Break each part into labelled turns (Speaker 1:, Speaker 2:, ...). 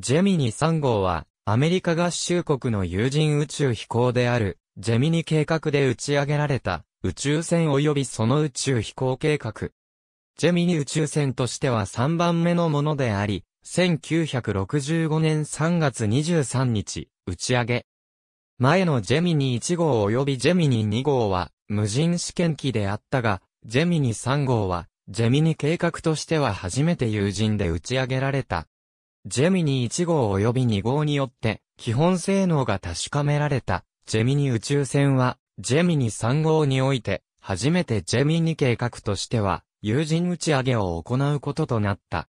Speaker 1: ジェミニ3号は、アメリカ合衆国の有人宇宙飛行である、ジェミニ計画で打ち上げられた、宇宙船及びその宇宙飛行計画。ジェミニ宇宙船としては3番目のものであり、1965年3月23日、打ち上げ。前のジェミニ1号及びジェミニ2号は、無人試験機であったが、ジェミニ3号は、ジェミニ計画としては初めて有人で打ち上げられた。ジェミニ1号及び2号によって、基本性能が確かめられた、ジェミニ宇宙船は、ジェミニ3号において、初めてジェミニ計画としては、有人打ち上げを行うこととなった。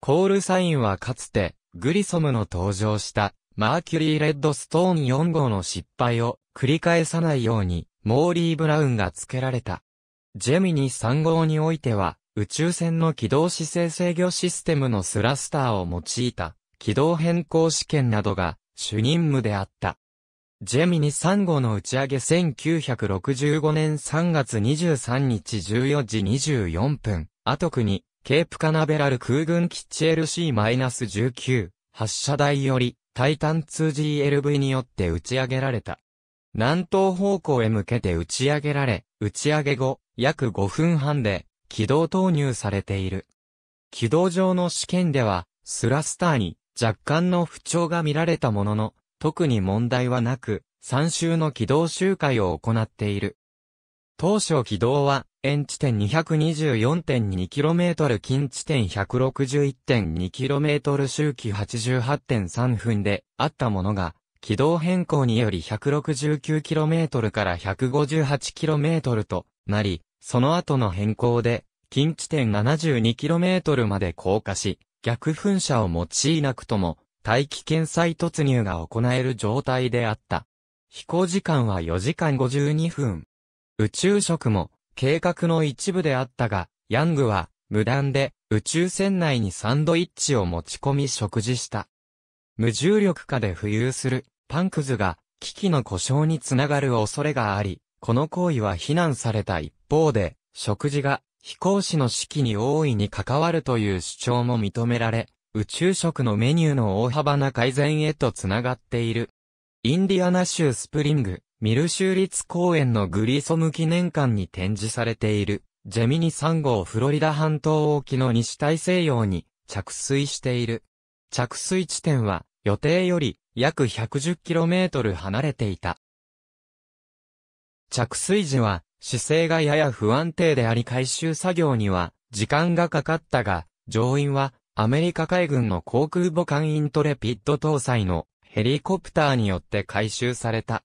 Speaker 1: コールサインはかつて、グリソムの登場した、マーキュリー・レッドストーン4号の失敗を繰り返さないように、モーリー・ブラウンが付けられた。ジェミニ3号においては、宇宙船の軌道姿勢制御システムのスラスターを用いた軌道変更試験などが主任務であった。ジェミニ3号の打ち上げ1965年3月23日14時24分、あとくに、ケープカナベラル空軍基地 LC-19 発射台より、タイタン 2GLV によって打ち上げられた。南東方向へ向けて打ち上げられ、打ち上げ後、約5分半で、軌道投入されている。軌道上の試験では、スラスターに若干の不調が見られたものの、特に問題はなく、3週の軌道周回を行っている。当初軌道は、円地点 224.2km 近地点 161.2km 周期88.3分であったものが、軌道変更により 169km から 158km となり、その後の変更で、近地点 72km まで降下し、逆噴射を用いなくとも、大気圏再突入が行える状態であった。飛行時間は4時間52分。宇宙食も計画の一部であったが、ヤングは無断で宇宙船内にサンドイッチを持ち込み食事した。無重力下で浮遊するパンクズが機器の故障につながる恐れがあり、この行為は非難された一方で、食事が飛行士の士気に大いに関わるという主張も認められ、宇宙食のメニューの大幅な改善へとつながっている。インディアナ州スプリング、ミル州立公園のグリソム記念館に展示されている、ジェミニ3号フロリダ半島沖の西大西洋に着水している。着水地点は予定より約 110km 離れていた。着水時は姿勢がやや不安定であり回収作業には時間がかかったが、乗員はアメリカ海軍の航空母艦イントレピッド搭載のヘリコプターによって回収された。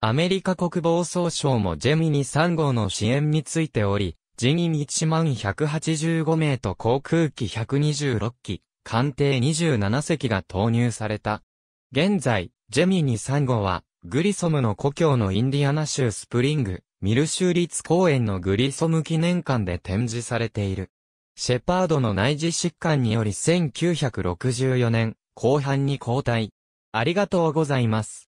Speaker 1: アメリカ国防総省もジェミニ3号の支援についており、人員1万185名と航空機126機、艦艇27隻が投入された。現在、ジェミニ3号は、グリソムの故郷のインディアナ州スプリング、ミル州立公園のグリソム記念館で展示されている。シェパードの内耳疾患により1964年後半に交代。ありがとうございます。